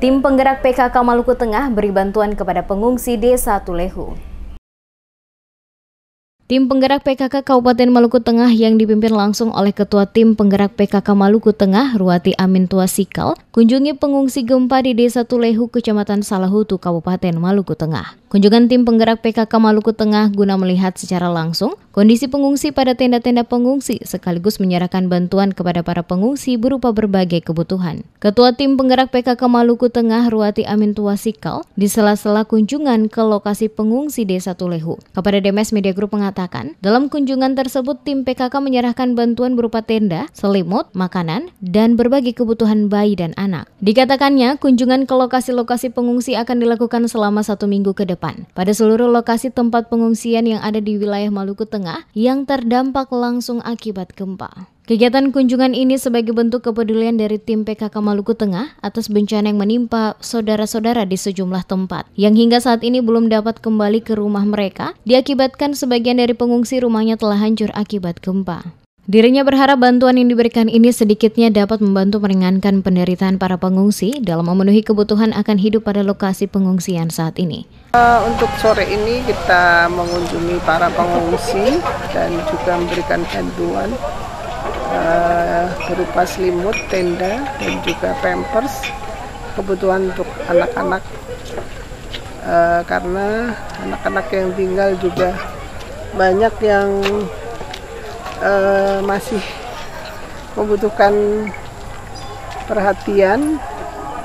Tim penggerak PKK Maluku Tengah beri bantuan kepada pengungsi Desa Tulehu. Tim Penggerak PKK Kabupaten Maluku Tengah yang dipimpin langsung oleh Ketua Tim Penggerak PKK Maluku Tengah Ruati Amin Tua Sikal, kunjungi pengungsi gempa di Desa Tulehu, Kecamatan Salahutu, Kabupaten Maluku Tengah. Kunjungan tim penggerak PKK Maluku Tengah guna melihat secara langsung kondisi pengungsi pada tenda-tenda pengungsi sekaligus menyerahkan bantuan kepada para pengungsi berupa berbagai kebutuhan. Ketua Tim Penggerak PKK Maluku Tengah Ruati Amin Tuasikal di sela-sela kunjungan ke lokasi pengungsi Desa Tulehu. Kepada Demes Media Group mengatakan mengatakan, dalam kunjungan tersebut tim PKK menyerahkan bantuan berupa tenda, selimut, makanan, dan berbagi kebutuhan bayi dan anak. Dikatakannya, kunjungan ke lokasi-lokasi pengungsi akan dilakukan selama satu minggu ke depan. Pada seluruh lokasi tempat pengungsian yang ada di wilayah Maluku Tengah yang terdampak langsung akibat gempa. Kegiatan kunjungan ini sebagai bentuk kepedulian dari tim PKK Maluku Tengah atas bencana yang menimpa saudara-saudara di sejumlah tempat yang hingga saat ini belum dapat kembali ke rumah mereka diakibatkan sebagian dari pengungsi rumahnya telah hancur akibat gempa. Dirinya berharap bantuan yang diberikan ini sedikitnya dapat membantu meringankan penderitaan para pengungsi dalam memenuhi kebutuhan akan hidup pada lokasi pengungsian saat ini. Eh, untuk sore ini kita mengunjungi para pengungsi dan juga memberikan bantuan Eh, berupa selimut, tenda, dan juga pampers kebutuhan untuk anak-anak uh, karena anak-anak yang tinggal juga banyak yang uh, masih membutuhkan perhatian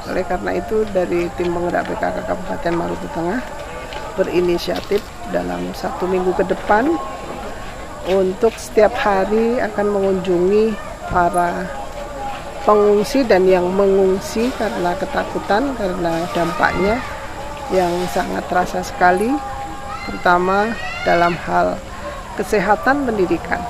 oleh karena itu dari tim penggerak PKK Kabupaten Maluku Tengah berinisiatif dalam satu minggu ke depan untuk setiap hari akan mengunjungi para pengungsi dan yang mengungsi karena ketakutan karena dampaknya yang sangat terasa sekali terutama dalam hal kesehatan pendidikan.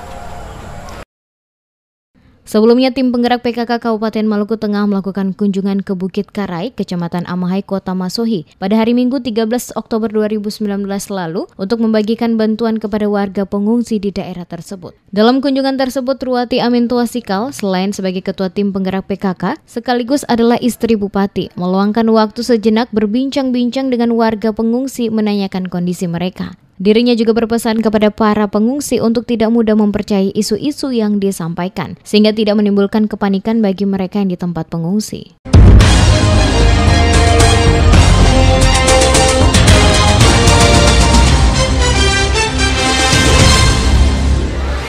Sebelumnya, tim penggerak PKK Kabupaten Maluku Tengah melakukan kunjungan ke Bukit Karai, Kecamatan Amahai, Kota Masohi pada hari Minggu 13 Oktober 2019 lalu untuk membagikan bantuan kepada warga pengungsi di daerah tersebut. Dalam kunjungan tersebut, Ruwati Amin Tuasikal, selain sebagai ketua tim penggerak PKK, sekaligus adalah istri bupati, meluangkan waktu sejenak berbincang-bincang dengan warga pengungsi menanyakan kondisi mereka. Dirinya juga berpesan kepada para pengungsi untuk tidak mudah mempercayai isu-isu yang disampaikan, sehingga tidak menimbulkan kepanikan bagi mereka yang di tempat pengungsi.